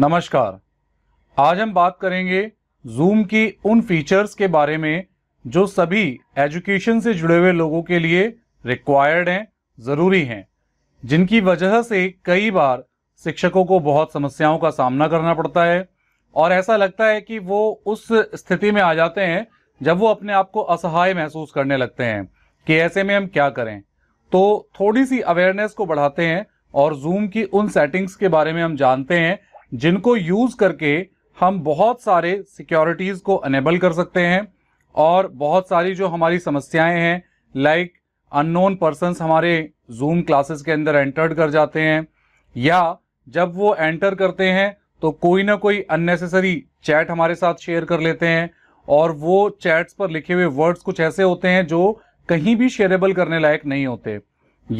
नमस्कार आज हम बात करेंगे जूम की उन फीचर्स के बारे में जो सभी एजुकेशन से जुड़े हुए लोगों के लिए रिक्वायर्ड हैं ज़रूरी हैं जिनकी वजह से कई बार शिक्षकों को बहुत समस्याओं का सामना करना पड़ता है और ऐसा लगता है कि वो उस स्थिति में आ जाते हैं जब वो अपने आप को असहाय महसूस करने लगते हैं कि ऐसे में हम क्या करें तो थोड़ी सी अवेयरनेस को बढ़ाते हैं और जूम की उन सेटिंग्स के बारे में हम जानते हैं जिनको यूज़ करके हम बहुत सारे सिक्योरिटीज़ को अनेबल कर सकते हैं और बहुत सारी जो हमारी समस्याएं हैं लाइक अननोन पर्सनस हमारे जूम क्लासेस के अंदर एंटर्ड कर जाते हैं या जब वो एंटर करते हैं तो कोई ना कोई अननेसेसरी चैट हमारे साथ शेयर कर लेते हैं और वो चैट्स पर लिखे हुए वर्ड्स कुछ ऐसे होते हैं जो कहीं भी शेयरेबल करने लायक नहीं होते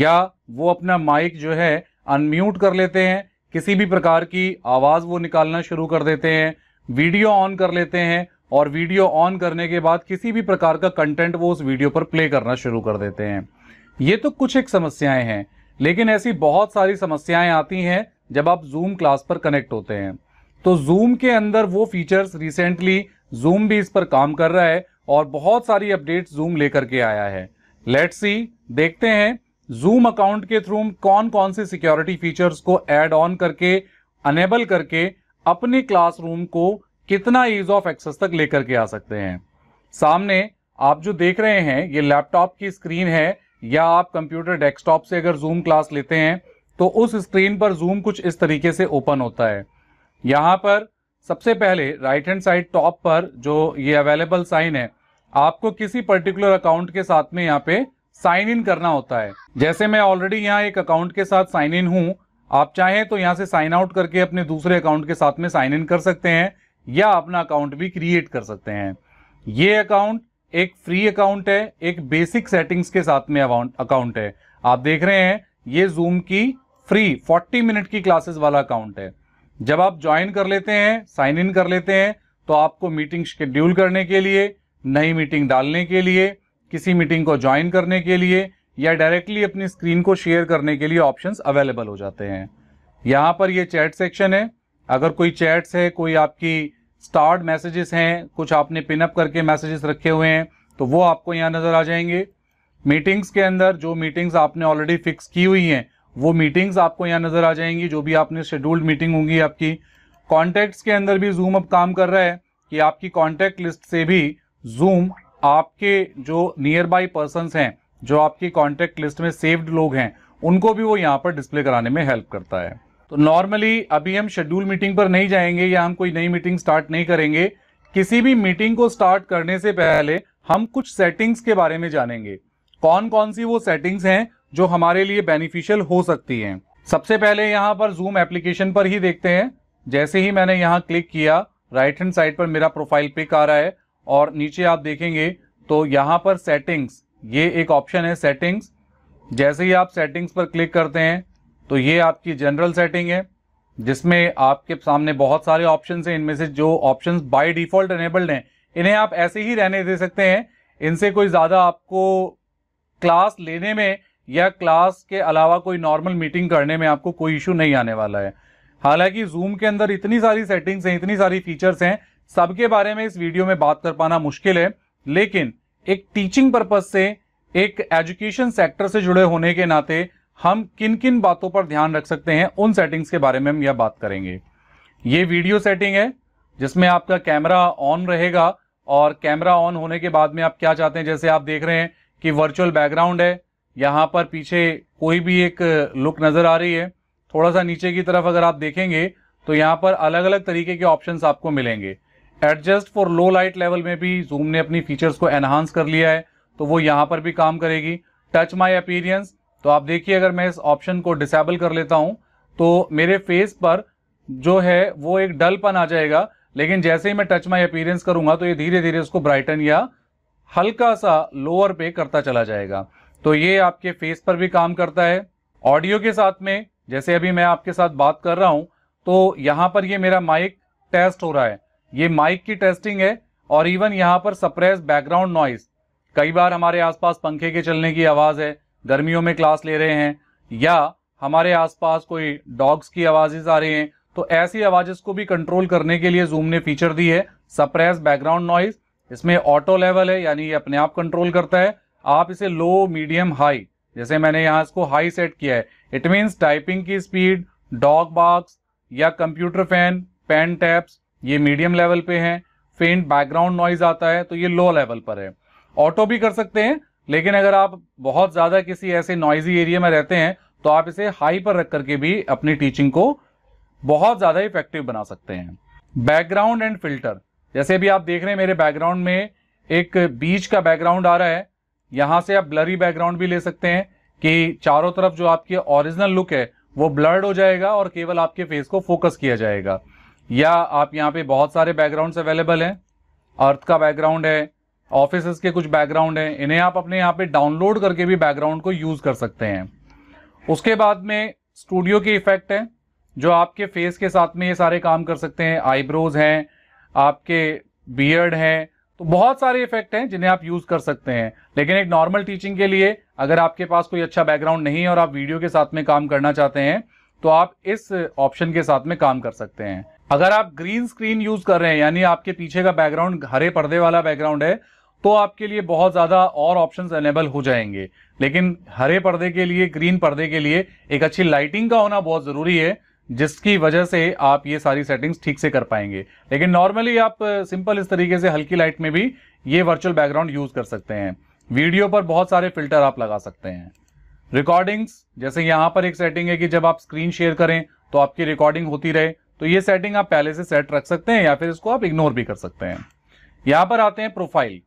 या वो अपना माइक जो है अनम्यूट कर लेते हैं किसी भी प्रकार की आवाज़ वो निकालना शुरू कर देते हैं वीडियो ऑन कर लेते हैं और वीडियो ऑन करने के बाद किसी भी प्रकार का कंटेंट वो उस वीडियो पर प्ले करना शुरू कर देते हैं ये तो कुछ एक समस्याएं हैं लेकिन ऐसी बहुत सारी समस्याएं आती हैं जब आप जूम क्लास पर कनेक्ट होते हैं तो जूम के अंदर वो फीचर्स रिसेंटली जूम भी इस पर काम कर रहा है और बहुत सारी अपडेट्स जूम लेकर के आया है लेट्स सी देखते हैं जूम अकाउंट के थ्रू कौन कौन से सिक्योरिटी फीचर्स को एड ऑन करके अनेबल करके अपने क्लासरूम को कितना ईज ऑफ एक्सेस तक लेकर के आ सकते हैं सामने आप जो देख रहे हैं ये लैपटॉप की स्क्रीन है या आप कंप्यूटर डेस्कटॉप से अगर जूम क्लास लेते हैं तो उस स्क्रीन पर जूम कुछ इस तरीके से ओपन होता है यहां पर सबसे पहले राइट हैंड साइड टॉप पर जो ये अवेलेबल साइन है आपको किसी पर्टिकुलर अकाउंट के साथ में यहाँ पे साइन इन करना होता है जैसे मैं ऑलरेडी यहाँ एक अकाउंट के साथ साइन इन हूँ आप चाहें तो यहाँ से साइन आउट करके अपने दूसरे अकाउंट के साथ में साइन इन कर सकते हैं या अपना अकाउंट भी क्रिएट कर सकते हैं ये अकाउंट एक फ्री अकाउंट है एक बेसिक सेटिंग्स के साथ में अकाउंट है आप देख रहे हैं ये जूम की फ्री 40 मिनट की क्लासेस वाला अकाउंट है जब आप ज्वाइन कर लेते हैं साइन इन कर लेते हैं तो आपको मीटिंग शेड्यूल करने के लिए नई मीटिंग डालने के लिए किसी मीटिंग को ज्वाइन करने के लिए या डायरेक्टली अपनी स्क्रीन को शेयर करने के लिए ऑप्शंस अवेलेबल हो जाते हैं यहाँ पर ये चैट सेक्शन है अगर कोई चैट्स है कोई आपकी स्टार्ट मैसेजेस हैं कुछ आपने पिनअप करके मैसेजेस रखे हुए हैं तो वो आपको यहाँ नज़र आ जाएंगे मीटिंग्स के अंदर जो मीटिंग्स आपने ऑलरेडी फिक्स की हुई हैं वो मीटिंग्स आपको यहाँ नज़र आ जाएंगी जो भी आपने शेड्यूल्ड मीटिंग होंगी आपकी कॉन्टैक्ट्स के अंदर भी जूम अब काम कर रहा है कि आपकी कॉन्टैक्ट लिस्ट से भी जूम आपके जो नियर बाई पर्सन हैं जो आपकी कॉन्टेक्ट लिस्ट में सेव्ड लोग हैं उनको भी वो यहाँ पर डिस्प्ले कराने में हेल्प करता है तो नॉर्मली अभी हम शेड्यूल मीटिंग पर नहीं जाएंगे या हम कोई नई मीटिंग स्टार्ट नहीं करेंगे किसी भी मीटिंग को स्टार्ट करने से पहले हम कुछ सेटिंग्स के बारे में जानेंगे कौन कौन सी वो सेटिंग्स हैं जो हमारे लिए बेनिफिशियल हो सकती हैं सबसे पहले यहाँ पर जूम एप्लीकेशन पर ही देखते हैं जैसे ही मैंने यहाँ क्लिक किया राइट हैंड साइड पर मेरा प्रोफाइल पिक आ रहा है और नीचे आप देखेंगे तो यहाँ पर सेटिंग्स ये एक ऑप्शन है सेटिंग्स जैसे ही आप सेटिंग्स पर क्लिक करते हैं तो ये आपकी जनरल सेटिंग है जिसमें आपके सामने बहुत सारे ऑप्शन हैं इनमें से जो ऑप्शन बाय डिफॉल्ट एनेबल्ड हैं इन्हें आप ऐसे ही रहने दे सकते हैं इनसे कोई ज़्यादा आपको क्लास लेने में या क्लास के अलावा कोई नॉर्मल मीटिंग करने में आपको कोई इशू नहीं आने वाला है हालांकि जूम के अंदर इतनी सारी सेटिंग्स हैं इतनी सारी फीचर्स हैं सबके बारे में इस वीडियो में बात कर पाना मुश्किल है लेकिन एक टीचिंग पर्पज से एक एजुकेशन सेक्टर से जुड़े होने के नाते हम किन किन बातों पर ध्यान रख सकते हैं उन सेटिंग्स के बारे में हम यह बात करेंगे ये वीडियो सेटिंग है जिसमें आपका कैमरा ऑन रहेगा और कैमरा ऑन होने के बाद में आप क्या चाहते हैं जैसे आप देख रहे हैं कि वर्चुअल बैकग्राउंड है यहाँ पर पीछे कोई भी एक लुक नज़र आ रही है थोड़ा सा नीचे की तरफ अगर आप देखेंगे तो यहाँ पर अलग अलग तरीके के ऑप्शंस आपको मिलेंगे adjust for low light level में भी जूम ने अपनी फीचर्स को एनहांस कर लिया है तो वो यहाँ पर भी काम करेगी टच माई अपीरियंस तो आप देखिए अगर मैं इस ऑप्शन को डिसेबल कर लेता हूँ तो मेरे फेस पर जो है वो एक डलपन आ जाएगा लेकिन जैसे ही मैं टच माई अपीरियंस करूंगा तो ये धीरे धीरे उसको ब्राइटन या हल्का सा लोअर पे करता चला जाएगा तो ये आपके फेस पर भी काम करता है ऑडियो के साथ में जैसे अभी मैं आपके साथ बात कर रहा हूं तो यहां पर ये मेरा माइक टेस्ट हो रहा है ये माइक की टेस्टिंग है और इवन यहाँ पर सप्रेस बैकग्राउंड नॉइज कई बार हमारे आसपास पंखे के चलने की आवाज़ है गर्मियों में क्लास ले रहे हैं या हमारे आसपास कोई डॉग्स की आवाज़ें आ रही हैं तो ऐसी आवाजेस को भी कंट्रोल करने के लिए जूम ने फीचर दी है सप्रेस बैकग्राउंड नॉइज इसमें ऑटो लेवल है यानी ये अपने आप कंट्रोल करता है आप इसे लो मीडियम हाई जैसे मैंने यहाँ इसको हाई सेट किया है इट मीन्स टाइपिंग की स्पीड डॉग बाक्स या कंप्यूटर फैन पेन टैप्स ये मीडियम लेवल पे है फेंट बैकग्राउंड नॉइज आता है तो ये लो लेवल पर है ऑटो भी कर सकते हैं लेकिन अगर आप बहुत ज़्यादा किसी ऐसे नॉइजी एरिया में रहते हैं तो आप इसे हाई पर रख करके भी अपनी टीचिंग को बहुत ज़्यादा इफेक्टिव बना सकते हैं बैकग्राउंड एंड फिल्टर जैसे भी आप देख रहे हैं मेरे बैकग्राउंड में एक बीच का बैकग्राउंड आ रहा है यहां से आप ब्लरी बैकग्राउंड भी ले सकते हैं कि चारों तरफ जो आपकी ओरिजिनल लुक है वो ब्लर्ड हो जाएगा और केवल आपके फेस को फोकस किया जाएगा या आप यहाँ पे बहुत सारे बैकग्राउंड्स अवेलेबल हैं अर्थ का बैकग्राउंड है ऑफिस के कुछ बैकग्राउंड हैं इन्हें आप अपने यहाँ पे डाउनलोड करके भी बैकग्राउंड को यूज़ कर सकते हैं उसके बाद में स्टूडियो के इफेक्ट है जो आपके फेस के साथ में ये सारे काम कर सकते हैं आईब्रोज हैं आपके बियर्ड हैं तो बहुत सारे इफेक्ट हैं जिन्हें आप यूज़ कर सकते हैं लेकिन एक नॉर्मल टीचिंग के लिए अगर आपके पास कोई अच्छा बैकग्राउंड नहीं है और आप वीडियो के साथ में काम करना चाहते हैं तो आप इस ऑप्शन के साथ में काम कर सकते हैं अगर आप ग्रीन स्क्रीन यूज कर रहे हैं यानी आपके पीछे का बैकग्राउंड हरे पर्दे वाला बैकग्राउंड है तो आपके लिए बहुत ज़्यादा और ऑप्शन अनेबल हो जाएंगे लेकिन हरे पर्दे के लिए ग्रीन पर्दे के लिए एक अच्छी लाइटिंग का होना बहुत ज़रूरी है जिसकी वजह से आप ये सारी सेटिंग्स ठीक से कर पाएंगे लेकिन नॉर्मली आप सिंपल इस तरीके से हल्की लाइट में भी ये वर्चुअल बैकग्राउंड यूज़ कर सकते हैं वीडियो पर बहुत सारे फिल्टर आप लगा सकते हैं रिकॉर्डिंग्स जैसे यहां पर एक सेटिंग है कि जब आप स्क्रीन शेयर करें तो आपकी रिकॉर्डिंग होती रहे तो ये सेटिंग आप पहले से सेट रख सकते हैं या फिर इसको आप इग्नोर भी कर सकते हैं यहां पर आते हैं प्रोफाइल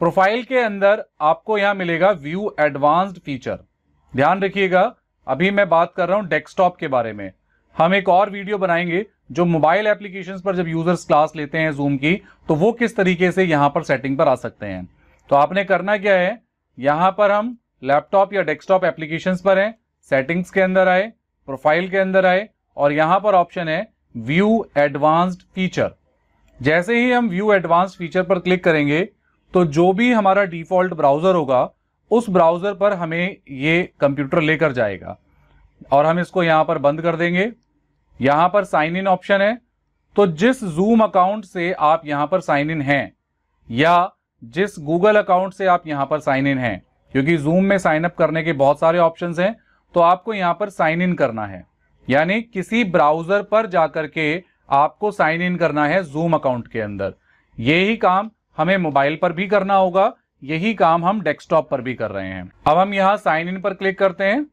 प्रोफाइल के अंदर आपको यहां मिलेगा व्यू एडवांस्ड फीचर ध्यान रखिएगा अभी मैं बात कर रहा हूं डेस्कटॉप के बारे में हम एक और वीडियो बनाएंगे जो मोबाइल एप्लीकेशन पर जब यूजर्स क्लास लेते हैं जूम की तो वो किस तरीके से यहां पर सेटिंग पर आ सकते हैं तो आपने करना क्या है यहां पर हम लैपटॉप या डेस्कटॉप एप्लीकेशन पर हैं सेटिंग्स के अंदर आए प्रोफाइल के अंदर आए और यहां पर ऑप्शन है व्यू एडवांस्ड फीचर जैसे ही हम व्यू एडवांस फीचर पर क्लिक करेंगे तो जो भी हमारा डिफॉल्ट ब्राउज़र होगा उस ब्राउज़र पर हमें ये कंप्यूटर लेकर जाएगा और हम इसको यहां पर बंद कर देंगे यहां पर साइन इन ऑप्शन है तो जिस जूम अकाउंट से आप यहां पर साइन इन हैं या जिस गूगल अकाउंट से आप यहां पर साइन इन हैं क्योंकि जूम में साइन अप करने के बहुत सारे ऑप्शंस हैं तो आपको यहां पर साइन इन करना है यानी किसी ब्राउजर पर जाकर के आपको साइन इन करना है जूम अकाउंट के अंदर यही काम हमें मोबाइल पर भी करना होगा यही काम हम डेस्कटॉप पर भी कर रहे हैं अब हम यहाँ साइन इन पर क्लिक करते हैं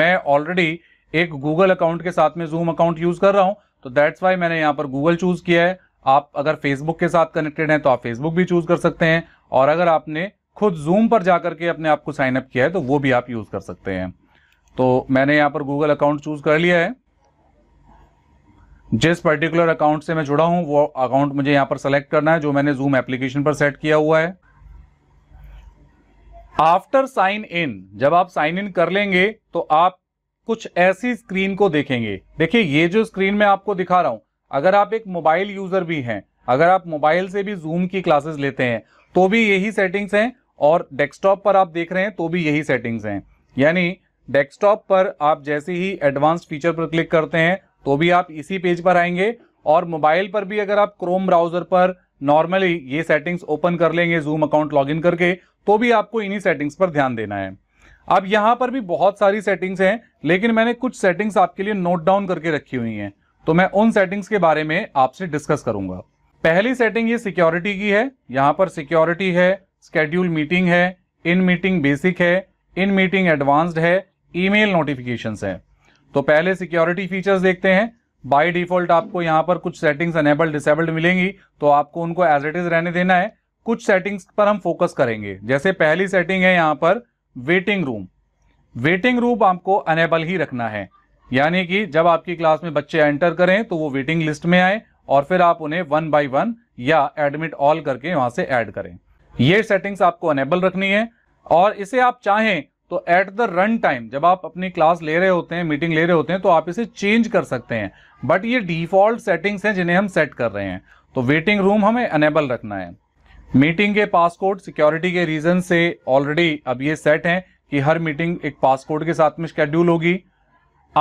मैं ऑलरेडी एक गूगल अकाउंट के साथ में जूम अकाउंट यूज कर रहा हूं तो दैट्स वाई मैंने यहाँ पर गूगल चूज किया है आप अगर फेसबुक के साथ कनेक्टेड हैं तो आप फेसबुक भी चूज कर सकते हैं और अगर आपने खुद जूम पर जाकर के अपने आप को साइन अप किया है तो वो भी आप यूज कर सकते हैं तो मैंने यहाँ पर गूगल अकाउंट चूज़ कर लिया है जिस पर्टिकुलर अकाउंट से मैं जुड़ा हूँ वो अकाउंट मुझे यहाँ पर सेलेक्ट करना है जो मैंने जूम एप्लीकेशन पर सेट किया हुआ है आफ्टर साइन इन जब आप साइन इन कर लेंगे तो आप कुछ ऐसी स्क्रीन को देखेंगे देखिए ये जो स्क्रीन मैं आपको दिखा रहा हूं अगर आप एक मोबाइल यूज़र भी हैं अगर आप मोबाइल से भी जूम की क्लासेस लेते हैं तो भी यही सेटिंग्स हैं और डेस्कटॉप पर आप देख रहे हैं तो भी यही सेटिंग्स हैं यानी डेस्कटॉप पर आप जैसे ही एडवांस फीचर पर क्लिक करते हैं तो भी आप इसी पेज पर आएंगे और मोबाइल पर भी अगर आप क्रोम ब्राउजर पर नॉर्मली ये सेटिंग्स ओपन कर लेंगे जूम अकाउंट लॉगिन करके तो भी आपको इन्हीं सेटिंग्स पर ध्यान देना है अब यहाँ पर भी बहुत सारी सेटिंग्स हैं लेकिन मैंने कुछ सेटिंग्स आपके लिए नोट डाउन करके रखी हुई हैं तो मैं उन सेटिंग्स के बारे में आपसे डिस्कस करूंगा पहली सेटिंग ये सिक्योरिटी की है यहाँ पर सिक्योरिटी है स्केड्यूल मीटिंग है इन मीटिंग बेसिक है इन मीटिंग एडवांस्ड है ईमेल नोटिफिकेशन है तो पहले सिक्योरिटी फीचर्स देखते हैं बाय डिफॉल्ट आपको यहां पर कुछ सेटिंग्स अनेबल डिसेबल्ड मिलेंगी तो आपको उनको एज इट इज रहने देना है कुछ सेटिंग्स पर हम फोकस करेंगे जैसे पहली सेटिंग है यहां पर वेटिंग रूम वेटिंग रूम आपको अनेबल ही रखना है यानी कि जब आपकी क्लास में बच्चे एंटर करें तो वो वेटिंग लिस्ट में आए और फिर आप उन्हें वन बाय वन या एडमिट ऑल करके वहां से एड करें ये सेटिंग्स आपको अनेबल रखनी है और इसे आप चाहें तो एट द रन टाइम जब आप अपनी क्लास ले रहे होते हैं मीटिंग ले रहे होते हैं तो आप इसे चेंज कर सकते हैं बट ये डिफॉल्ट सेटिंग्स हैं जिन्हें हम सेट कर रहे हैं तो वेटिंग रूम हमें अनेबल रखना है मीटिंग के पासकोड सिक्योरिटी के रीजन से ऑलरेडी अब ये सेट हैं कि हर मीटिंग एक पासकोड के साथ में शेड्यूल होगी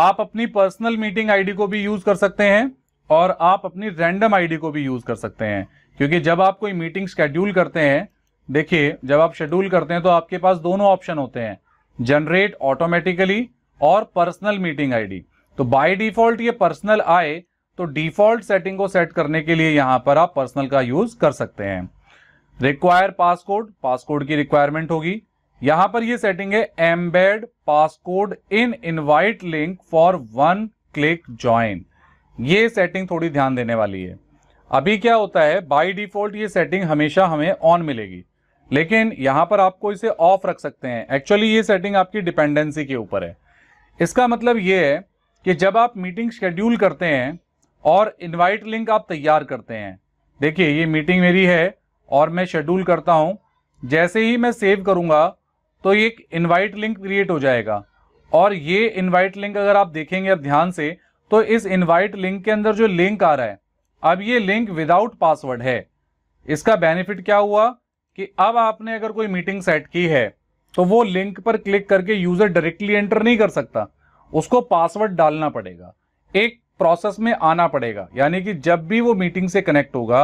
आप अपनी पर्सनल मीटिंग आईडी को भी यूज कर सकते हैं और आप अपनी रैंडम आईडी को भी यूज कर सकते हैं क्योंकि जब आप कोई मीटिंग शेड्यूल करते हैं देखिए जब आप शेड्यूल करते हैं तो आपके पास दोनों ऑप्शन होते हैं जनरेट ऑटोमेटिकली और पर्सनल मीटिंग आईडी तो बाय डिफॉल्ट ये पर्सनल आए तो डिफॉल्ट सेटिंग को सेट करने के लिए यहां पर आप पर्सनल का यूज कर सकते हैं रिक्वायर पासकोड पासकोड की रिक्वायरमेंट होगी यहां पर ये सेटिंग है embed passcode in invite link for one click join ये सेटिंग थोड़ी ध्यान देने वाली है अभी क्या होता है बाय डिफॉल्ट ये सेटिंग हमेशा हमें ऑन मिलेगी लेकिन यहां पर आपको इसे ऑफ रख सकते हैं एक्चुअली ये सेटिंग आपकी डिपेंडेंसी के ऊपर है इसका मतलब ये है कि जब आप मीटिंग शेड्यूल करते हैं और इनवाइट लिंक आप तैयार करते हैं देखिए ये मीटिंग मेरी है और मैं शेड्यूल करता हूं जैसे ही मैं सेव करूंगा तो ये इनवाइट लिंक क्रिएट हो जाएगा और ये इनवाइट लिंक अगर आप देखेंगे अब ध्यान से तो इस इनवाइट लिंक के अंदर जो लिंक आ रहा है अब ये लिंक विदाउट पासवर्ड है इसका बेनिफिट क्या हुआ कि अब आपने अगर कोई मीटिंग सेट की है तो वो लिंक पर क्लिक करके यूजर डायरेक्टली एंटर नहीं कर सकता उसको पासवर्ड डालना पड़ेगा एक प्रोसेस में आना पड़ेगा यानी कि जब भी वो मीटिंग से कनेक्ट होगा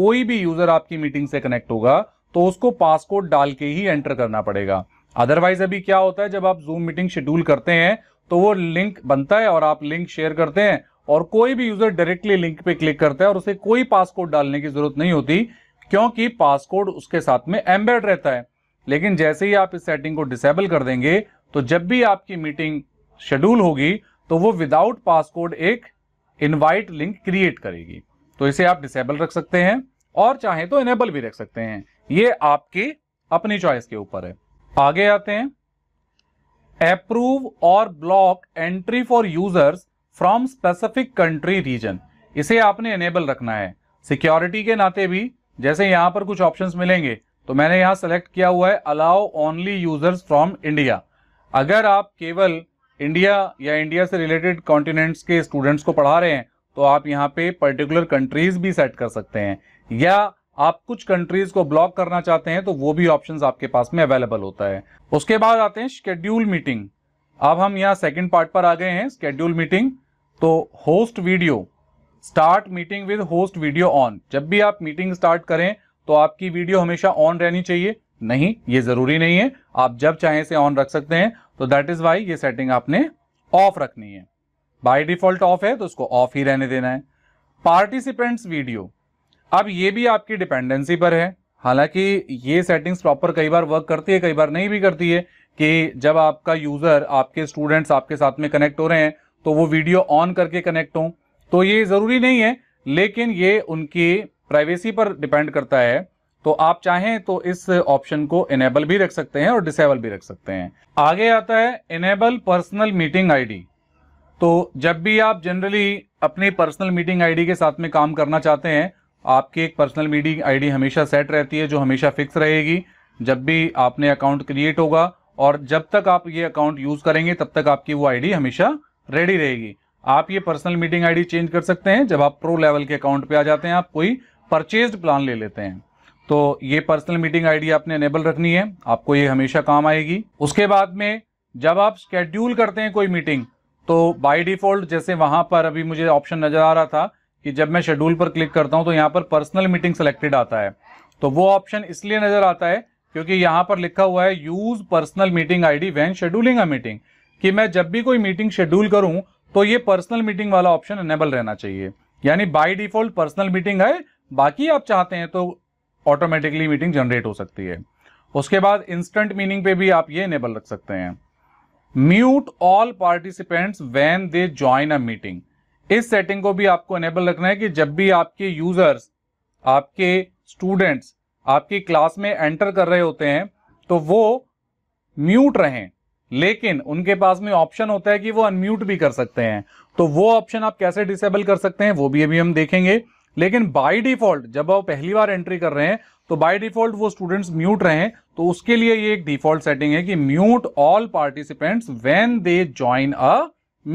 कोई भी यूजर आपकी मीटिंग से कनेक्ट होगा तो उसको पासकोड डाल के ही एंटर करना पड़ेगा अदरवाइज अभी क्या होता है जब आप जूम मीटिंग शेड्यूल करते हैं तो वो लिंक बनता है और आप लिंक शेयर करते हैं और कोई भी यूजर डायरेक्टली लिंक पे क्लिक करता है और उसे कोई पासकोड डालने की जरूरत नहीं होती क्योंकि पासकोड उसके साथ में एम्बेड रहता है लेकिन जैसे ही आप इस सेटिंग को डिसेबल कर देंगे तो जब भी आपकी मीटिंग शेड्यूल होगी तो वो विदाउट पासकोड एक इनवाइट लिंक क्रिएट करेगी तो इसे आप डिसेबल रख सकते हैं और चाहे तो इनेबल भी रख सकते हैं ये आपकी अपनी चॉइस के ऊपर है आगे आते हैं अप्रूव और block entry for users from specific country region इसे आपने एनेबल रखना है सिक्योरिटी के नाते भी जैसे यहाँ पर कुछ ऑप्शंस मिलेंगे तो मैंने यहाँ सेलेक्ट किया हुआ है allow only users from India अगर आप केवल इंडिया या इंडिया से रिलेटेड कॉन्टिनेंट्स के स्टूडेंट्स को पढ़ा रहे हैं तो आप यहाँ पे पर्टिकुलर कंट्रीज भी सेट कर सकते हैं या आप कुछ कंट्रीज को ब्लॉक करना चाहते हैं तो वो भी ऑप्शन आपके पास में अवेलेबल होता है उसके बाद आते हैं शेड्यूल मीटिंग अब हम यहाँ सेकेंड पार्ट पर आ गए हैं स्केड्यूल मीटिंग तो host video start meeting with host video on जब भी आप मीटिंग स्टार्ट करें तो आपकी वीडियो हमेशा ऑन रहनी चाहिए नहीं ये जरूरी नहीं है आप जब चाहें से ऑन रख सकते हैं तो दैट इज वाई ये सेटिंग आपने ऑफ रखनी है बाय डिफॉल्ट ऑफ है तो उसको ऑफ ही रहने देना है पार्टिसिपेंट्स वीडियो अब ये भी आपकी डिपेंडेंसी पर है हालांकि ये सेटिंग्स प्रॉपर कई बार वर्क करती है कई बार नहीं भी करती है कि जब आपका यूजर आपके स्टूडेंट्स आपके साथ में कनेक्ट हो रहे हैं तो वो वीडियो ऑन करके कनेक्ट हों तो ये ज़रूरी नहीं है लेकिन ये उनकी प्राइवेसी पर डिपेंड करता है तो आप चाहें तो इस ऑप्शन को इनेबल भी रख सकते हैं और डिसेबल भी रख सकते हैं आगे आता है इनेबल पर्सनल मीटिंग आईडी तो जब भी आप जनरली अपनी पर्सनल मीटिंग आईडी के साथ में काम करना चाहते हैं आपकी एक पर्सनल मीटिंग आईडी हमेशा सेट रहती है जो हमेशा फिक्स रहेगी जब भी आपने अकाउंट क्रिएट होगा और जब तक आप ये अकाउंट यूज़ करेंगे तब तक आपकी वो आईडी हमेशा रेडी रहेगी आप ये पर्सनल मीटिंग आईडी चेंज कर सकते हैं जब आप प्रो लेवल के अकाउंट पे आ जाते हैं आप कोई परचेज प्लान ले लेते हैं तो ये पर्सनल मीटिंग आईडी आपने अनेबल रखनी है आपको ये हमेशा काम आएगी उसके बाद में जब आप स्केड्यूल करते हैं कोई मीटिंग तो बाय डिफॉल्ट जैसे वहां पर अभी मुझे ऑप्शन नजर आ रहा था कि जब मैं शेड्यूल पर क्लिक करता हूं तो यहाँ पर पर्सनल मीटिंग सेलेक्टेड आता है तो वो ऑप्शन इसलिए नजर आता है क्योंकि यहां पर लिखा हुआ है use personal meeting ID when scheduling a meeting कि मैं जब भी कोई मीटिंग शेड्यूल करूं तो ये पर्सनल मीटिंग वाला ऑप्शन एनेबल रहना चाहिए यानी बाय डिफॉल्ट पर्सनल मीटिंग है बाकी आप चाहते हैं तो ऑटोमेटिकली मीटिंग जनरेट हो सकती है उसके बाद इंस्टेंट मीनिंग पे भी आप ये एनेबल रख सकते हैं mute all participants when they join a meeting इस सेटिंग को भी आपको एनेबल रखना है कि जब भी आपके यूजर्स आपके स्टूडेंट्स आपकी क्लास में एंटर कर रहे होते हैं तो वो म्यूट रहें लेकिन उनके पास में ऑप्शन होता है कि वो अनम्यूट भी कर सकते हैं तो वो ऑप्शन आप कैसे डिसेबल कर सकते हैं वो भी अभी हम देखेंगे लेकिन बाय डिफॉल्ट जब आप पहली बार एंट्री कर रहे हैं तो बाय डिफॉल्ट वो स्टूडेंट्स म्यूट रहे तो उसके लिए ये एक डिफॉल्ट सेटिंग है कि mute all participants when they join a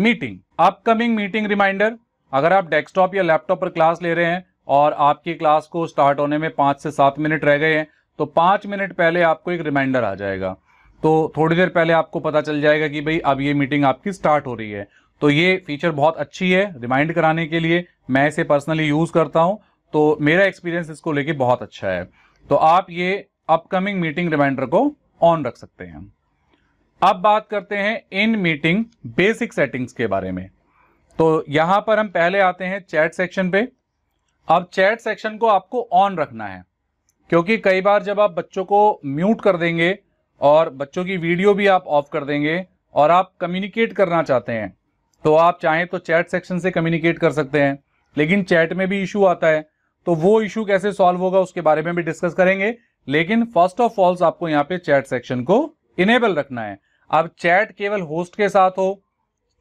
meeting upcoming meeting reminder अगर आप डेस्कटॉप या लैपटॉप पर क्लास ले रहे हैं और आपकी क्लास को स्टार्ट होने में पांच से सात मिनट रह गए हैं तो पांच मिनट पहले आपको एक रिमाइंडर आ जाएगा तो थोड़ी देर पहले आपको पता चल जाएगा कि भाई अब ये मीटिंग आपकी स्टार्ट हो रही है तो ये फीचर बहुत अच्छी है रिमाइंड कराने के लिए मैं इसे पर्सनली यूज़ करता हूँ तो मेरा एक्सपीरियंस इसको लेके बहुत अच्छा है तो आप ये अपकमिंग मीटिंग रिमाइंडर को ऑन रख सकते हैं अब बात करते हैं इन मीटिंग बेसिक सेटिंग्स के बारे में तो यहां पर हम पहले आते हैं चैट सेक्शन पे अब चैट सेक्शन को आपको ऑन रखना है क्योंकि कई बार जब आप बच्चों को म्यूट कर देंगे और बच्चों की वीडियो भी आप ऑफ कर देंगे और आप कम्युनिकेट करना चाहते हैं तो आप चाहें तो चैट सेक्शन से कम्युनिकेट कर सकते हैं लेकिन चैट में भी इशू आता है तो वो इशू कैसे सॉल्व होगा उसके बारे में भी डिस्कस करेंगे लेकिन फर्स्ट ऑफ ऑल्स आपको यहाँ पे चैट सेक्शन को इनेबल रखना है अब चैट केवल होस्ट के साथ हो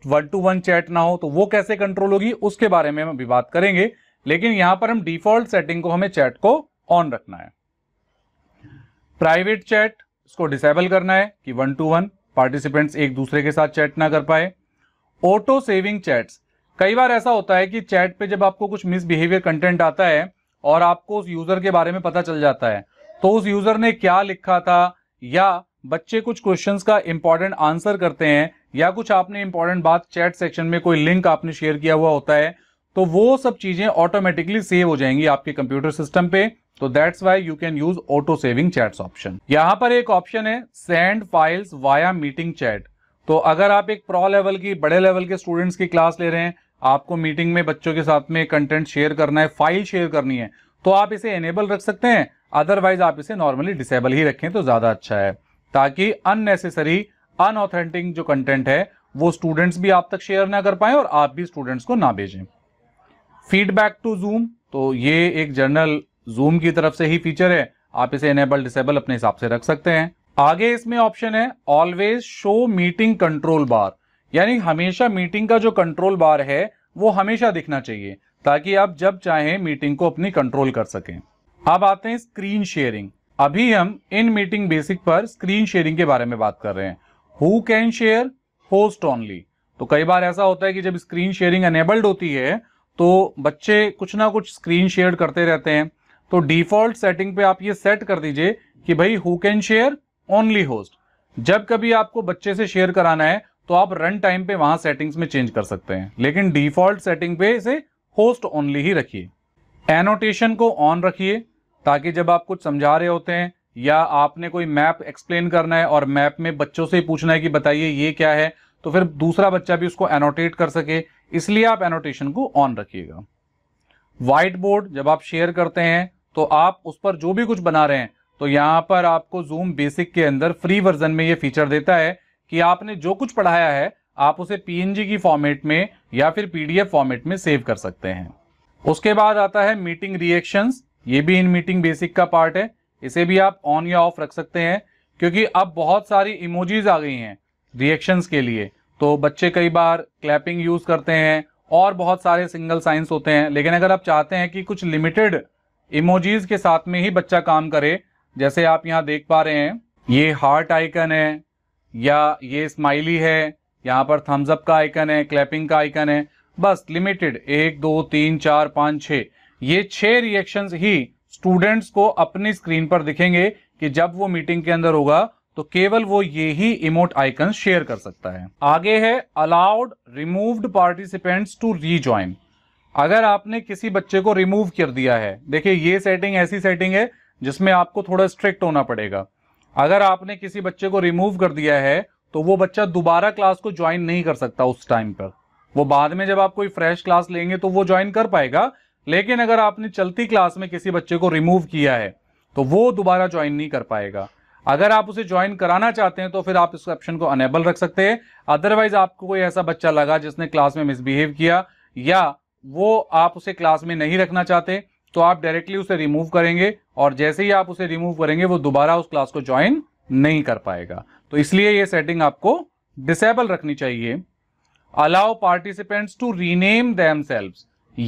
वन टू वन चैट ना हो तो वो कैसे कंट्रोल होगी उसके बारे में हम अभी बात करेंगे लेकिन यहां पर हम डिफॉल्ट सेटिंग को हमें चैट को ऑन रखना है प्राइवेट चैट इसको डिसेबल करना है कि वन टू वन पार्टिसिपेंट्स एक दूसरे के साथ चैट ना कर पाए ऑटो सेविंग चैट्स कई बार ऐसा होता है कि चैट पे जब आपको कुछ मिसबिहेवियर कंटेंट आता है और आपको उस यूज़र के बारे में पता चल जाता है तो उस यूज़र ने क्या लिखा था या बच्चे कुछ क्वेश्चंस का इंपॉर्टेंट आंसर करते हैं या कुछ आपने इंपॉर्टेंट बात चैट सेक्शन में कोई लिंक आपने शेयर किया हुआ होता है तो वो सब चीज़ें ऑटोमेटिकली सेव हो जाएंगी आपके कंप्यूटर सिस्टम पे तो that's why you can use auto saving chats option यहां पर एक ऑप्शन है send files via meeting chat तो अगर आप एक प्रो लेवल की बड़े लेवल के स्टूडेंट्स की क्लास ले रहे हैं आपको मीटिंग में बच्चों के साथ में कंटेंट शेयर करना है फाइल शेयर करनी है तो आप इसे एनेबल रख सकते हैं अदरवाइज आप इसे नॉर्मली डिसेबल ही रखें तो ज़्यादा अच्छा है ताकि अननेसेसरी अनऑथेंटिक जो कंटेंट है वो स्टूडेंट्स भी आप तक शेयर ना कर पाए और आप भी स्टूडेंट्स को ना भेजें फीडबैक टू जूम तो ये एक जनरल जूम की तरफ से ही फीचर है आप इसे इनेबल डिसेबल अपने हिसाब से रख सकते हैं आगे इसमें ऑप्शन है always show meeting control bar यानी हमेशा मीटिंग का जो कंट्रोल बार है वो हमेशा दिखना चाहिए ताकि आप जब चाहें मीटिंग को अपनी कंट्रोल कर सकें अब आते हैं स्क्रीन शेयरिंग अभी हम इन मीटिंग बेसिक पर स्क्रीन शेयरिंग के बारे में बात कर रहे हैं who can share host only तो कई बार ऐसा होता है कि जब स्क्रीन शेयरिंग अनेबल्ड होती है तो बच्चे कुछ ना कुछ स्क्रीन शेयर करते रहते हैं तो डिफॉल्ट सेटिंग पे आप ये सेट कर दीजिए कि भाई who can share only host जब कभी आपको बच्चे से शेयर कराना है तो आप रन टाइम पे वहां सेटिंग्स में चेंज कर सकते हैं लेकिन डिफॉल्ट सेटिंग पे इसे होस्ट ओनली ही रखिए एनोटेशन को ऑन रखिए ताकि जब आप कुछ समझा रहे होते हैं या आपने कोई मैप एक्सप्लेन करना है और मैप में बच्चों से पूछना है कि बताइए ये क्या है तो फिर दूसरा बच्चा भी उसको एनोटेट कर सके इसलिए आप एनोटेशन को ऑन रखिएगा व्हाइट बोर्ड जब आप शेयर करते हैं तो आप उस पर जो भी कुछ बना रहे हैं तो यहां पर आपको जूम बेसिक के अंदर फ्री वर्जन में यह फीचर देता है कि आपने जो कुछ पढ़ाया है आप उसे पीएनजी की फॉर्मेट में या फिर पीडीएफ फॉर्मेट में सेव कर सकते हैं उसके बाद आता है मीटिंग रिएक्शंस ये भी इन मीटिंग बेसिक का पार्ट है इसे भी आप ऑन या ऑफ रख सकते हैं क्योंकि अब बहुत सारी इमोजीज आ गई हैं रिएक्शंस के लिए तो बच्चे कई बार क्लैपिंग यूज़ करते हैं और बहुत सारे सिंगल साइंस होते हैं लेकिन अगर आप चाहते हैं कि कुछ लिमिटेड इमोजीज के साथ में ही बच्चा काम करे जैसे आप यहाँ देख पा रहे हैं ये हार्ट आइकन है या ये स्माइली है यहाँ पर थम्स अप का आइकन है क्लैपिंग का आइकन है बस लिमिटेड एक दो तीन चार पाँच छः ये छः रिएक्शंस ही स्टूडेंट्स को अपनी स्क्रीन पर दिखेंगे कि जब वो मीटिंग के अंदर होगा तो केवल वो ये ही इमोट आइकन शेयर कर सकता है आगे है allowed removed participants to rejoin अगर आपने किसी बच्चे को रिमूव कर दिया है देखिए ये सेटिंग ऐसी सेटिंग है जिसमें आपको थोड़ा स्ट्रिक्ट होना पड़ेगा अगर आपने किसी बच्चे को रिमूव कर दिया है तो वो बच्चा दोबारा क्लास को ज्वाइन नहीं कर सकता उस टाइम पर वो बाद में जब आप कोई फ्रेश क्लास लेंगे तो वो ज्वाइन कर पाएगा लेकिन अगर आपने चलती क्लास में किसी बच्चे को रिमूव किया है तो वो दोबारा ज्वाइन नहीं कर पाएगा अगर आप उसे ज्वाइन कराना चाहते हैं तो फिर आप इस ऑप्शन को अनेबल रख सकते हैं अदरवाइज आपको कोई ऐसा बच्चा लगा जिसने क्लास में मिसबिहेव किया या वो आप उसे क्लास में नहीं रखना चाहते तो आप डायरेक्टली उसे रिमूव करेंगे और जैसे ही आप उसे रिमूव करेंगे वो दोबारा उस क्लास को ज्वाइन नहीं कर पाएगा तो इसलिए ये सेटिंग आपको डिसेबल रखनी चाहिए allow participants to rename them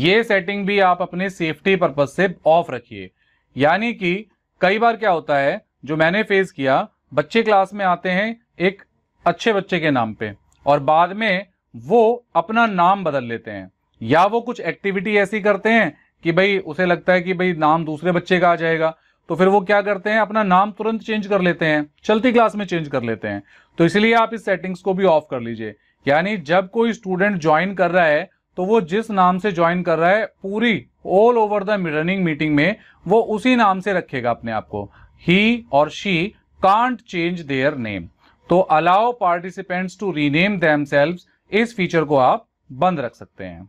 ये सेटिंग भी आप अपने सेफ्टी पर्पज से ऑफ रखिए यानी कि कई बार क्या होता है जो मैंने फेस किया बच्चे क्लास में आते हैं एक अच्छे बच्चे के नाम पे और बाद में वो अपना नाम बदल लेते हैं या वो कुछ एक्टिविटी ऐसी करते हैं कि भाई उसे लगता है कि भाई नाम दूसरे बच्चे का आ जाएगा तो फिर वो क्या करते हैं अपना नाम तुरंत चेंज कर लेते हैं चलती क्लास में चेंज कर लेते हैं तो इसलिए आप इस सेटिंग्स को भी ऑफ कर लीजिए यानी जब कोई स्टूडेंट ज्वाइन कर रहा है तो वो जिस नाम से ज्वाइन कर रहा है पूरी all over the running meeting में वो उसी नाम से रखेगा अपने आप को ही और she can't change their name तो allow participants to rename selves इस फीचर को आप बंद रख सकते हैं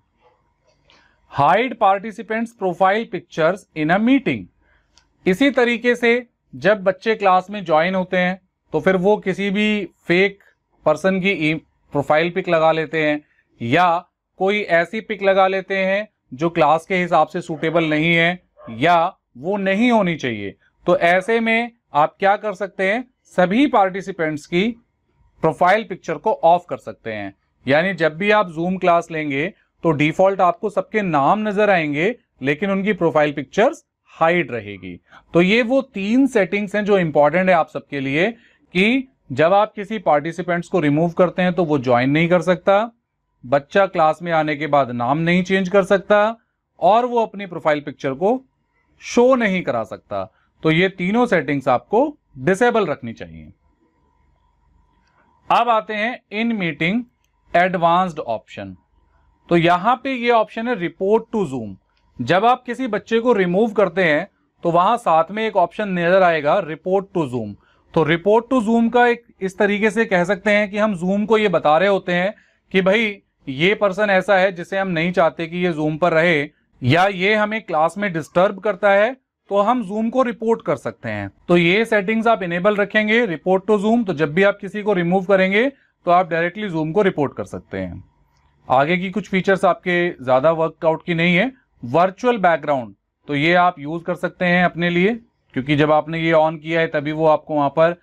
hide participants profile pictures in a meeting इसी तरीके से जब बच्चे क्लास में ज्वाइन होते हैं तो फिर वो किसी भी फेक पर्सन की प्रोफाइल e- पिक लगा लेते हैं या कोई ऐसी पिक लगा लेते हैं जो क्लास के हिसाब से सूटेबल नहीं है या वो नहीं होनी चाहिए तो ऐसे में आप क्या कर सकते हैं सभी पार्टिसिपेंट्स की प्रोफाइल पिक्चर को ऑफ कर सकते हैं यानी जब भी आप जूम क्लास लेंगे तो डिफॉल्ट आपको सबके नाम नजर आएंगे लेकिन उनकी प्रोफाइल पिक्चर्स हाइड रहेगी तो ये वो तीन सेटिंग्स हैं जो इंपॉर्टेंट है आप सबके लिए कि जब आप किसी पार्टिसिपेंट्स को रिमूव करते हैं तो वो ज्वाइन नहीं कर सकता बच्चा क्लास में आने के बाद नाम नहीं चेंज कर सकता और वो अपनी प्रोफाइल पिक्चर को शो नहीं करा सकता तो ये तीनों सेटिंग्स आपको डिसेबल रखनी चाहिए अब आते हैं इन मीटिंग एडवांस्ड ऑप्शन तो यहां पे ये ऑप्शन है रिपोर्ट टू जूम जब आप किसी बच्चे को रिमूव करते हैं तो वहां साथ में एक ऑप्शन नजर आएगा रिपोर्ट टू जूम तो रिपोर्ट टू जूम का एक इस तरीके से कह सकते हैं कि हम जूम को ये बता रहे होते हैं कि भाई ये पर्सन ऐसा है जिसे हम नहीं चाहते कि ये जूम पर रहे या ये हमें क्लास में डिस्टर्ब करता है तो हम जूम को रिपोर्ट कर सकते हैं तो ये सेटिंग्स आप इनेबल रखेंगे रिपोर्ट टू जूम तो जब भी आप किसी को रिमूव करेंगे तो आप डायरेक्टली जूम को रिपोर्ट कर सकते हैं आगे की कुछ फीचर्स आपके ज़्यादा वर्कआउट की नहीं है वर्चुअल बैकग्राउंड तो ये आप यूज़ कर सकते हैं अपने लिए क्योंकि जब आपने ये ऑन किया है तभी वो आपको वहां पर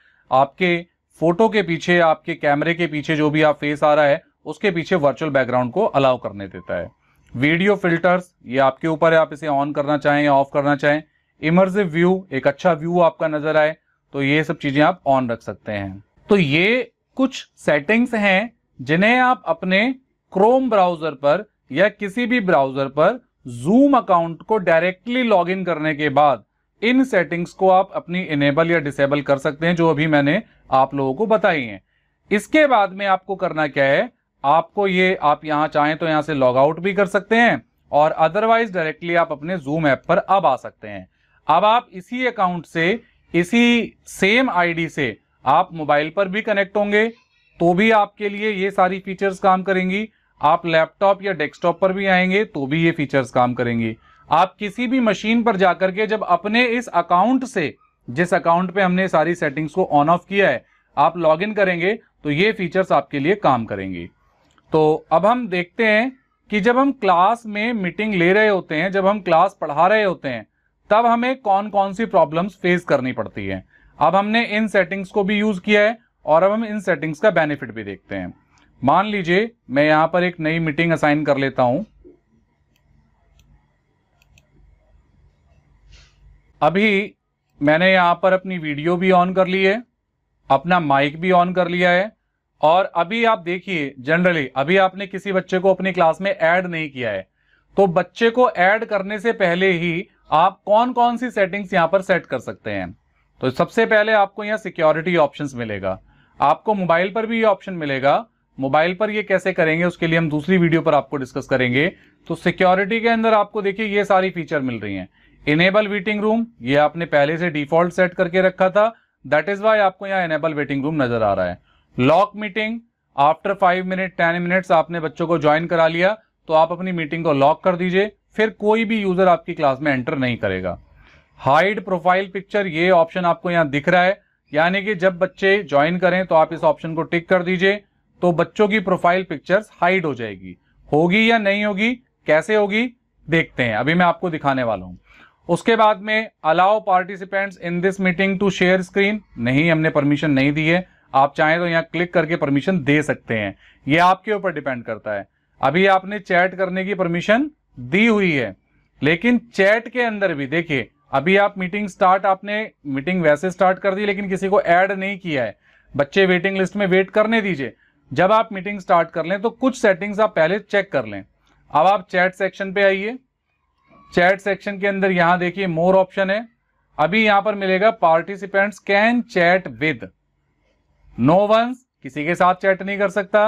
आपके फोटो के पीछे आपके कैमरे के पीछे जो भी आप फेस आ रहा है उसके पीछे वर्चुअल बैकग्राउंड को अलाउ करने देता है वीडियो फिल्टर्स ये आपके ऊपर है आप इसे ऑन करना चाहें या ऑफ करना चाहें इमर्सिव व्यू एक अच्छा व्यू आपका नजर आए तो ये सब चीजें आप ऑन रख सकते हैं तो ये कुछ सेटिंग्स हैं जिन्हें आप अपने क्रोम ब्राउजर पर या किसी भी ब्राउजर पर जूम अकाउंट को डायरेक्टली लॉग इन करने के बाद इन सेटिंग्स को आप अपनी इनेबल या डिसेबल कर सकते हैं जो अभी मैंने आप लोगों को बताई हैं इसके बाद में आपको करना क्या है आपको ये आप यहां चाहें तो यहां से लॉग आउट भी कर सकते हैं और अदरवाइज डायरेक्टली आप अपने जूम ऐप पर अब आ सकते हैं अब आप इसी अकाउंट से इसी सेम आईडी से आप मोबाइल पर भी कनेक्ट होंगे तो भी आपके लिए ये सारी फीचर्स काम करेंगी आप लैपटॉप या डेस्कटॉप पर भी आएंगे तो भी ये फीचर्स काम करेंगी आप किसी भी मशीन पर जाकर के जब अपने इस अकाउंट से जिस अकाउंट पे हमने सारी सेटिंग्स को ऑन ऑफ किया है आप लॉग इन करेंगे तो ये फीचर्स आपके लिए काम करेंगे तो अब हम देखते हैं कि जब हम क्लास में मीटिंग ले रहे होते हैं जब हम क्लास पढ़ा रहे होते हैं तब हमें कौन कौन सी प्रॉब्लम्स फेस करनी पड़ती है अब हमने इन सेटिंग्स को भी यूज किया है और अब हम इन सेटिंग्स का बेनिफिट भी देखते हैं मान लीजिए मैं यहां पर एक नई मीटिंग असाइन कर लेता हूं अभी मैंने यहां पर अपनी वीडियो भी ऑन कर ली है अपना माइक भी ऑन कर लिया है और अभी आप देखिए जनरली अभी आपने किसी बच्चे को अपनी क्लास में ऐड नहीं किया है तो बच्चे को ऐड करने से पहले ही आप कौन कौन सी सेटिंग्स यहाँ पर सेट कर सकते हैं तो सबसे पहले आपको यहाँ सिक्योरिटी ऑप्शन मिलेगा आपको मोबाइल पर भी ये ऑप्शन मिलेगा मोबाइल पर ये कैसे करेंगे उसके लिए हम दूसरी वीडियो पर आपको डिस्कस करेंगे तो सिक्योरिटी के अंदर आपको देखिए ये सारी फीचर मिल रही हैं इनेबल वेटिंग रूम ये आपने पहले से डिफॉल्ट सेट करके रखा था दैट इज वाई आपको यहाँ इनेबल वेटिंग रूम नजर आ रहा है lock meeting after five minute ten minutes आपने बच्चों को ज्वाइन करा लिया तो आप अपनी मीटिंग को लॉक कर दीजिए फिर कोई भी यूज़र आपकी क्लास में एंटर नहीं करेगा हाइड प्रोफाइल पिक्चर ये ऑप्शन आपको यहाँ दिख रहा है यानी कि जब बच्चे ज्वाइन करें तो आप इस ऑप्शन को टिक कर दीजिए तो बच्चों की प्रोफाइल पिक्चर्स हाइड हो जाएगी होगी या नहीं होगी कैसे होगी देखते हैं अभी मैं आपको दिखाने वाला हूँ उसके बाद में allow participants in this meeting to share screen नहीं हमने परमिशन नहीं दी है आप चाहें तो यहाँ क्लिक करके परमिशन दे सकते हैं ये आपके ऊपर डिपेंड करता है अभी आपने चैट करने की परमिशन दी हुई है लेकिन चैट के अंदर भी देखिए अभी आप मीटिंग स्टार्ट आपने मीटिंग वैसे स्टार्ट कर दी लेकिन किसी को ऐड नहीं किया है बच्चे वेटिंग लिस्ट में वेट करने दीजिए जब आप मीटिंग स्टार्ट कर लें तो कुछ सेटिंग्स आप पहले चेक कर लें अब आप चैट सेक्शन पे आइए चैट सेक्शन के अंदर यहां देखिए मोर ऑप्शन है अभी यहां पर मिलेगा participants can chat with no ones किसी के साथ चैट नहीं कर सकता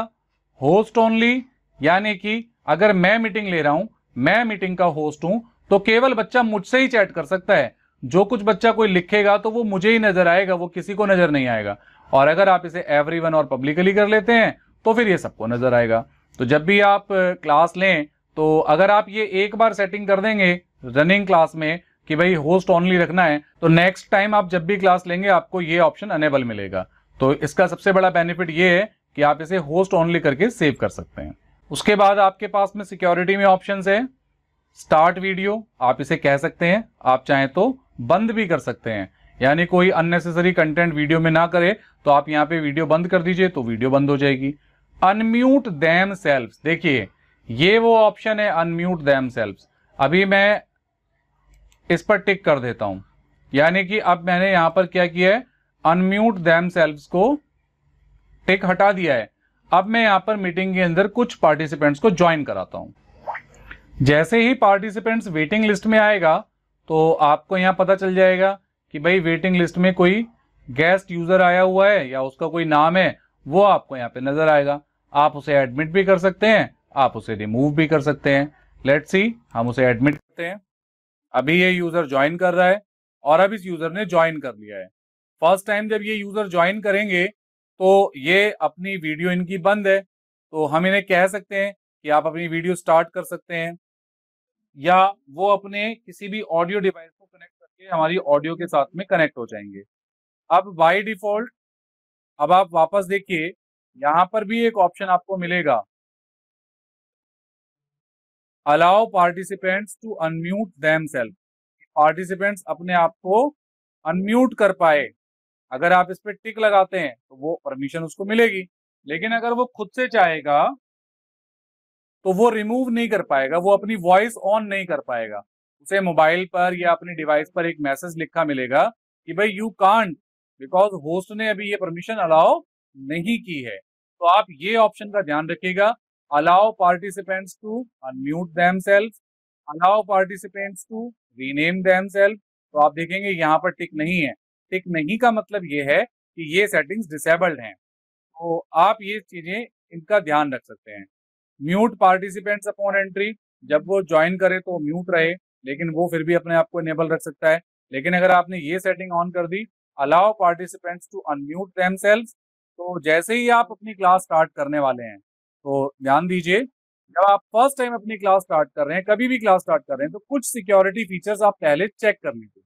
होस्ट ओनली यानी कि अगर मैं मीटिंग ले रहा हूं मैं मीटिंग का होस्ट हूं तो केवल बच्चा मुझसे ही चैट कर सकता है जो कुछ बच्चा कोई लिखेगा तो वो मुझे ही नजर आएगा वो किसी को नजर नहीं आएगा और अगर आप इसे एवरी और पब्लिकली कर लेते हैं तो फिर ये सबको नजर आएगा तो जब भी आप क्लास लें तो अगर आप ये एक बार सेटिंग कर देंगे रनिंग क्लास में कि भाई होस्ट ऑनली रखना है तो नेक्स्ट टाइम आप जब भी क्लास लेंगे आपको ये ऑप्शन अनेबल मिलेगा तो इसका सबसे बड़ा बेनिफिट ये है कि आप इसे होस्ट ऑनली करके सेव कर सकते हैं उसके बाद आपके पास में सिक्योरिटी में ऑप्शन है स्टार्ट वीडियो आप इसे कह सकते हैं आप चाहें तो बंद भी कर सकते हैं यानी कोई अननेसेसरी कंटेंट वीडियो में ना करे तो आप यहाँ पे वीडियो बंद कर दीजिए तो वीडियो बंद हो जाएगी अनम्यूट दैम सेल्फ देखिए ये वो ऑप्शन है अनम्यूट दैम सेल्फ अभी मैं इस पर टिक कर देता हूं यानी कि अब मैंने यहां पर क्या किया है अनम्यूट दैम सेल्फ को टिक हटा दिया है अब मैं यहां पर मीटिंग के अंदर कुछ पार्टिसिपेंट्स को ज्वाइन कराता हूं जैसे ही पार्टिसिपेंट्स वेटिंग लिस्ट में आएगा तो आपको यहाँ पता चल जाएगा कि भाई वेटिंग लिस्ट में कोई गेस्ट यूज़र आया हुआ है या उसका कोई नाम है वो आपको यहाँ पे नज़र आएगा आप उसे एडमिट भी कर सकते हैं आप उसे रिमूव भी कर सकते हैं लेट्स सी हम उसे एडमिट करते हैं अभी ये यूज़र ज्वाइन कर रहा है और अब इस यूज़र ने ज्वाइन कर लिया है फर्स्ट टाइम जब ये यूज़र ज्वाइन करेंगे तो ये अपनी वीडियो इनकी बंद है तो हम इन्हें कह सकते हैं कि आप अपनी वीडियो स्टार्ट कर सकते हैं या वो अपने किसी भी ऑडियो डिवाइस को कनेक्ट करके हमारी ऑडियो के साथ में कनेक्ट हो जाएंगे अब बाय डिफॉल्ट अब आप वापस देखिए यहां पर भी एक ऑप्शन आपको मिलेगा allow participants to unmute them self participants अपने आप को अनम्यूट कर पाए अगर आप इस पर टिक लगाते हैं तो वो परमिशन उसको मिलेगी लेकिन अगर वो खुद से चाहेगा तो वो रिमूव नहीं कर पाएगा वो अपनी वॉइस ऑन नहीं कर पाएगा उसे मोबाइल पर या अपने डिवाइस पर एक मैसेज लिखा मिलेगा कि भाई यू कांट बिकॉज होस्ट ने अभी ये परमिशन अलाउ नहीं की है तो आप ये ऑप्शन का ध्यान रखिएगा to unmute them self allow participants to rename them self तो आप देखेंगे यहाँ पर टिक नहीं है टिक नहीं का मतलब ये है कि ये सेटिंग्स डिसेबल्ड हैं तो आप ये चीज़ें इनका ध्यान रख सकते हैं म्यूट पार्टिसिपेंट्स अपॉन एंट्री जब वो ज्वाइन करे तो म्यूट रहे लेकिन वो फिर भी अपने आप को इनेबल रख सकता है लेकिन अगर आपने ये सेटिंग ऑन कर दी allow participants to unmute themself तो जैसे ही आप अपनी क्लास स्टार्ट करने वाले हैं तो ध्यान दीजिए जब आप फर्स्ट टाइम अपनी क्लास स्टार्ट कर रहे हैं कभी भी क्लास स्टार्ट कर रहे हैं तो कुछ सिक्योरिटी फीचर्स आप पहले चेक कर लीजिए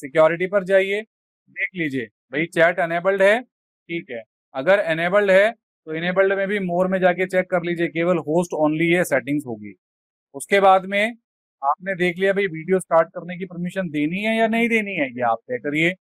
सिक्योरिटी पर जाइए देख लीजिए भाई चैट अनेबल्ड है ठीक है अगर एनेबल्ड है तो इनेबल्ड में भी मोर में जाके चेक कर लीजिए केवल होस्ट ओनली ये सेटिंग्स होगी उसके बाद में आपने देख लिया भाई वीडियो स्टार्ट करने की परमिशन देनी है या नहीं देनी है ये आप तय करिए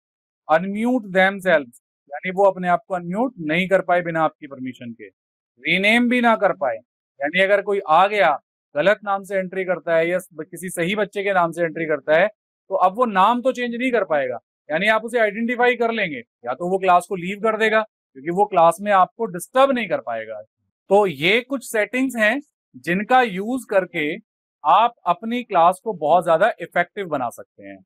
अनम्यूट दैम यानी वो अपने आप को अनम्यूट नहीं कर पाए बिना आपकी परमिशन के रीनेम भी ना कर पाए यानी अगर कोई आ गया गलत नाम से एंट्री करता है या किसी सही बच्चे के नाम से एंट्री करता है तो अब वो नाम तो चेंज नहीं कर पाएगा यानी आप उसे आइडेंटिफाई कर लेंगे या तो वो क्लास को लीव कर देगा क्योंकि वो क्लास में आपको डिस्टर्ब नहीं कर पाएगा तो ये कुछ सेटिंग्स हैं जिनका यूज करके आप अपनी क्लास को बहुत ज्यादा इफेक्टिव बना सकते हैं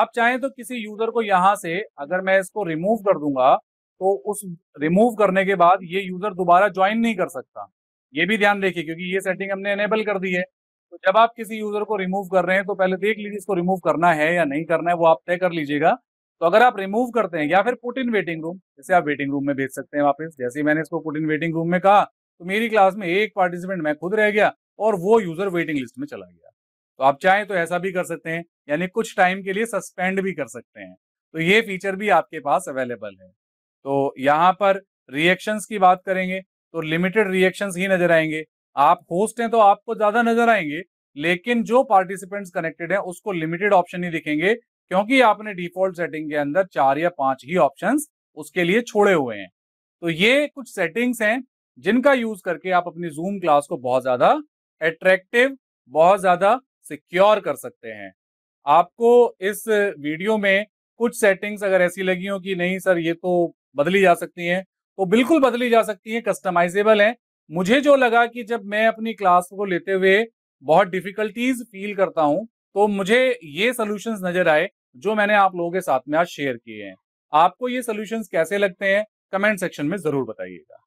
आप चाहें तो किसी यूजर को यहां से अगर मैं इसको रिमूव कर दूंगा तो उस रिमूव करने के बाद ये यूजर दोबारा ज्वाइन नहीं कर सकता ये भी ध्यान रखिए क्योंकि ये सेटिंग हमने एनेबल कर दी है तो जब आप किसी यूजर को रिमूव कर रहे हैं तो पहले देख लीजिए इसको रिमूव करना है या नहीं करना है वो आप तय कर लीजिएगा तो अगर आप रिमूव करते हैं या फिर पुट इन वेटिंग रूम जैसे आप वेटिंग रूम में भेज सकते हैं वापस जैसे ही मैंने इसको पुट इन वेटिंग रूम में कहा तो मेरी क्लास में एक पार्टिसिपेंट मैं खुद रह गया और वो यूजर वेटिंग लिस्ट में चला गया तो आप चाहें तो ऐसा भी कर सकते हैं यानी कुछ टाइम के लिए सस्पेंड भी कर सकते हैं तो ये फीचर भी आपके पास अवेलेबल है तो यहाँ पर रिएक्शंस की बात करेंगे तो लिमिटेड रिएक्शंस ही नजर आएंगे आप होस्ट हैं तो आपको ज्यादा नजर आएंगे लेकिन जो पार्टिसिपेंट्स कनेक्टेड हैं उसको लिमिटेड ऑप्शन ही दिखेंगे क्योंकि आपने डिफॉल्ट सेटिंग के अंदर चार या पांच ही ऑप्शन उसके लिए छोड़े हुए हैं तो ये कुछ सेटिंग्स हैं जिनका यूज करके आप अपनी जूम क्लास को बहुत ज्यादा एट्रैक्टिव बहुत ज्यादा सिक्योर कर सकते हैं आपको इस वीडियो में कुछ सेटिंग्स अगर ऐसी लगी हो कि नहीं सर ये तो बदली जा सकती हैं तो बिल्कुल बदली जा सकती हैं कस्टमाइजेबल हैं मुझे जो लगा कि जब मैं अपनी क्लास को लेते हुए बहुत डिफिकल्टीज फील करता हूं तो मुझे ये सोल्यूशन नजर आए जो मैंने आप लोगों के साथ में आज शेयर किए हैं आपको ये सोल्यूशन कैसे लगते हैं कमेंट सेक्शन में जरूर बताइएगा